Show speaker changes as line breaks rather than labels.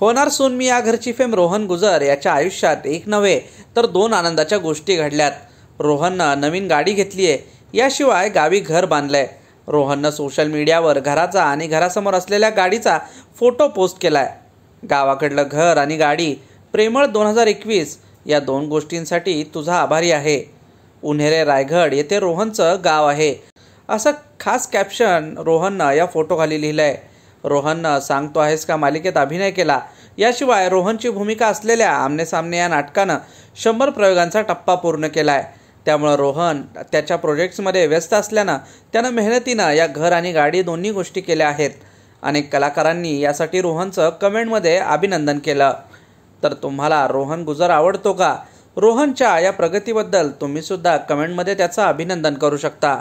होणार सून मी या घरची फेम रोहन गुजर याच्या आयुष्यात एक नव्हे तर दोन आनंदाच्या गोष्टी घडल्यात रोहननं नवीन गाडी घेतली आहे याशिवाय गावी घर बांधलंय रोहननं सोशल मीडियावर घराचा आणि घरासमोर असलेल्या गाडीचा फोटो पोस्ट केलाय गावाकडलं घर आणि गाडी प्रेमळ दोन हजार एकवीस या दोन गोष्टींसाठी तुझा आभारी आहे उन्हेरे रायगड येथे रोहनचं गाव आहे असं खास कॅप्शन रोहननं या फोटोखाली लिहिलं आहे रोहननं सांगतो आहेस का मालिकेत अभिनय केला याशिवाय रोहनची भूमिका असलेल्या आमने सामने या नाटकानं शंभर प्रयोगांचा टप्पा पूर्ण केला आहे त्यामुळं रोहन त्याच्या प्रोजेक्ट्समध्ये व्यस्त असल्यानं त्यानं मेहनतीनं या घर आणि गाडी दोन्ही गोष्टी केल्या आहेत अनेक कलाकारांनी यासाठी रोहनचं कमेंटमध्ये अभिनंदन केलं तर तुम्हाला रोहन गुजर आवडतो का रोहनच्या या प्रगतीबद्दल तुम्हीसुद्धा कमेंटमध्ये त्याचं अभिनंदन
करू शकता